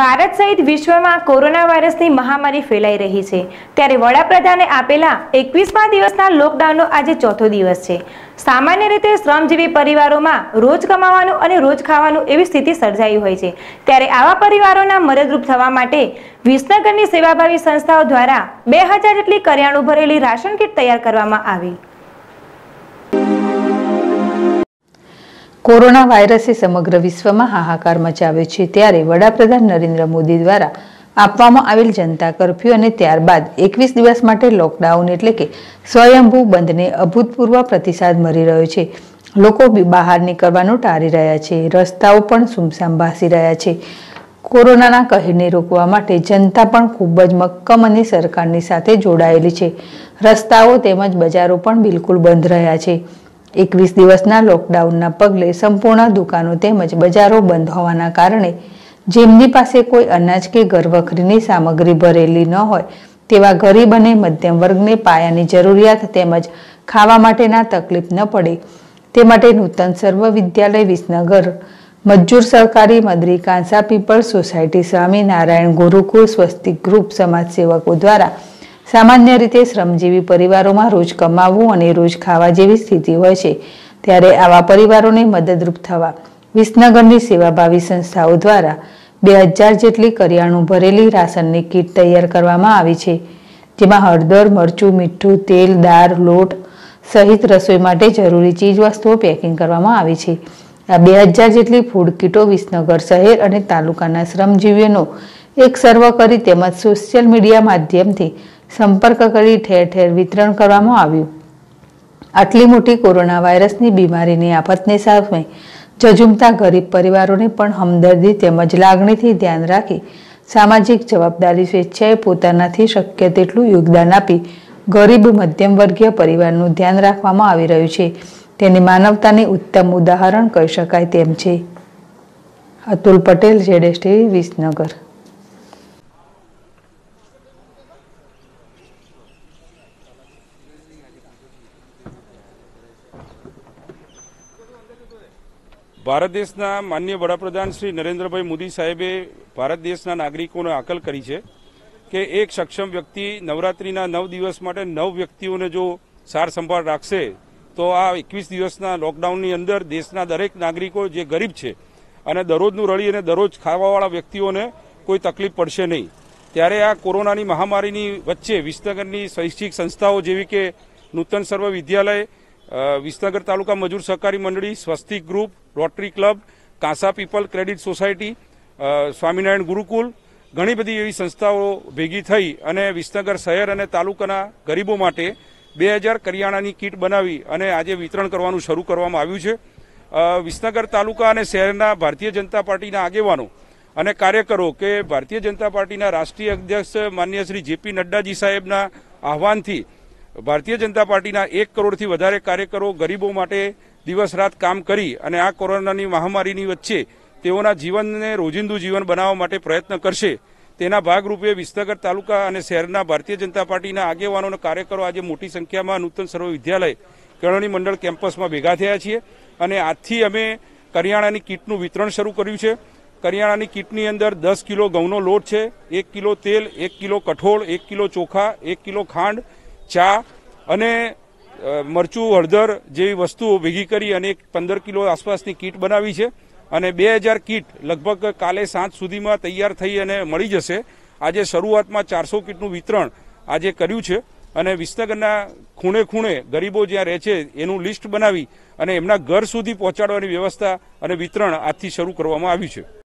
ભારત સહિત વિશ્વમાં કોરોના વાયરસની મહામારી ફેલાઈ રહી છે ત્યારે વડાપ્રધાને આપેલા એકવીસમા દિવસના લોકડાઉનનો આજે ચોથો દિવસ છે સામાન્ય રીતે શ્રમજીવી પરિવારોમાં રોજ કમાવાનું અને રોજ ખાવાનું એવી સ્થિતિ સર્જાઈ હોય છે ત્યારે આવા પરિવારોના મદદરૂપ થવા માટે વિસનગરની સેવાભાવી સંસ્થાઓ દ્વારા બે જેટલી કરિયાણું ભરેલી રાશન કીટ તૈયાર કરવામાં આવી કોરોના વાયરસે સમગ્ર વિશ્વમાં હાહાકાર મચાવ્યો છે ત્યારે વડાપ્રધાન નરેન્દ્ર મોદી દ્વારા આપવામાં આવેલ જનતા કર્ફ્યુ અને ત્યારબાદ એકવીસ દિવસ માટે લોકડાઉન એટલે કે સ્વયંભૂ બંધને અભૂતપૂર્વ પ્રતિસાદ મળી રહ્યો છે લોકો બહાર નીકળવાનું ટાળી રહ્યા છે રસ્તાઓ પણ સુમસામ ભાસી રહ્યા છે કોરોનાના કહેરને રોકવા માટે જનતા પણ ખૂબ જ મક્કમ અને સરકારની સાથે જોડાયેલી છે રસ્તાઓ તેમજ બજારો પણ બિલકુલ બંધ રહ્યા છે એકવીસ દિવસના લોકડાઉનના પગલે સંપૂર્ણ દુકાનો તેમજ બજારો બંધ હોવાના કારણે જેમની પાસે કોઈ અનાજ કે ઘરવખરીની સામગ્રી ભરેલી ન હોય તેવા ગરીબ અને મધ્યમ વર્ગને પાયાની જરૂરિયાત તેમજ ખાવા માટેના તકલીફ ન પડે તે માટે નૂતન સર્વ વિદ્યાલય વિસનગર મજૂર સરકારી મદરી Kansa people society Swaminarayan Narayan Gurukul Swastik group સમાજસેવકો દ્વારા સામાન્ય રીતે શ્રમજીવી પરિવારોમાં રોજ કમાવવું અને રોજ ખાવા જેવી સ્થિતિ હોય છે ત્યારે આવા પરિવારોને મદદરૂપ થવા વિસનગરની સેવાભાવી સંસ્થાઓ દ્વારા બે હજાર જેટલી કરિયાણું ભરેલી રાશનની કીટ તૈયાર કરવામાં આવી છે જેમાં હળદર મરચું મીઠું તેલ દાળ લોટ સહિત રસોઈ માટે જરૂરી ચીજવસ્તુઓ પેકિંગ કરવામાં આવી છે આ બે હજાર જેટલી ફૂડ કીટો વિસનગર શહેર અને તાલુકાના શ્રમજીવીઓનો એક સર્વ કરી તેમજ સોશિયલ મીડિયા માધ્યમથી સંપર્ક કરી ઠેર ઠેર વિતરણ કરવામાં આવ્યું આટલી મોટી કોરોના વાયરસની બીમારીની આફતને સામે જજુમતા ગરીબ પરિવારોને પણ હમદર્દી તેમજ લાગણીથી ધ્યાન રાખી સામાજિક જવાબદારી સ્વેચ્છાએ પોતાનાથી શક્ય તેટલું યોગદાન આપી ગરીબ મધ્યમવર્ગીય પરિવારનું ધ્યાન રાખવામાં આવી રહ્યું છે તેને માનવતાને ઉત્તમ ઉદાહરણ કહી શકાય તેમ છે અતુલ પટેલ જેડેશ વિસનગર ભારત દેશના માન્ય વડાપ્રધાન શ્રી નરેન્દ્રભાઈ મોદી સાહેબે ભારત દેશના નાગરિકોને આકલ કરી છે કે એક સક્ષમ વ્યક્તિ નવરાત્રિના નવ દિવસ માટે નવ વ્યક્તિઓને જો સાર સંભાળ રાખશે તો આ એકવીસ દિવસના લોકડાઉનની અંદર દેશના દરેક નાગરિકો જે ગરીબ છે અને દરરોજનું રળી અને દરરોજ ખાવાવાળા વ્યક્તિઓને કોઈ તકલીફ પડશે નહીં ત્યારે આ કોરોનાની મહામારીની વચ્ચે વિસનગરની શૈક્ષિક સંસ્થાઓ જેવી કે નૂતન સર્વ વિદ્યાલય વિસનગર તાલુકા મજૂર સહકારી મંડળી Swastik group rotary club Kansa people credit society Swaminarayan Gurukul ઘણી બધી એવી સંસ્થાઓ ભેગી થઈ અને વિસનગર શહેર અને તાલુકાના ગરીબો માટે બે હજાર કરિયાણાની કીટ બનાવી અને આજે વિતરણ કરવાનું શરૂ કરવામાં આવ્યું છે વિસનગર તાલુકા અને શહેરના ભારતીય જનતા પાર્ટીના આગેવાનો અને કાર્યકરો કે ભારતીય જનતા પાર્ટીના રાષ્ટ્રીય અધ્યક્ષ માન્ય શ્રી જેપી નડ્ડાજી સાહેબના આહ્વાનથી ભારતીય જનતા પાર્ટીના એક કરોડથી વધારે કાર્યકરો ગરીબો માટે દિવસ રાત કામ કરી અને આ કોરોનાની મહામારીની વચ્ચે તેઓના જીવનને રોજિંદુ જીવન બનાવવા માટે પ્રયત્ન કરશે તેના ભાગરૂપે વિસનગર તાલુકા અને શહેરના ભારતીય જનતા પાર્ટીના આગેવાનો અને કાર્યકરો આજે મોટી સંખ્યામાં નૂતન સર્વ વિદ્યાલય કેળવણી મંડળ કેમ્પસમાં ભેગા થયા છીએ અને આજથી અમે કરિયાણાની કીટનું વિતરણ શરૂ કર્યું છે કરિયાણાની કીટની અંદર દસ કિલો ઘઉંનો લોટ છે એક કિલો તેલ એક કિલો કઠોળ એક કિલો ચોખા એક કિલો ખાંડ ચા અને મરચું હળદર જેવી વસ્તુઓ ભેગી કરી અને એક પંદર કિલો આસપાસની કીટ બનાવી છે અને બે હજાર કીટ લગભગ કાલે સાંજ સુધીમાં તૈયાર થઈ અને મળી જશે આજે શરૂઆતમાં ચારસો કીટનું વિતરણ આજે કર્યું છે અને વિસનગરના ખૂણે ખૂણે ગરીબો જ્યાં રહે છે એનું લિસ્ટ બનાવી અને એમના ઘર સુધી પહોંચાડવાની વ્યવસ્થા અને વિતરણ આજથી શરૂ કરવામાં આવ્યું છે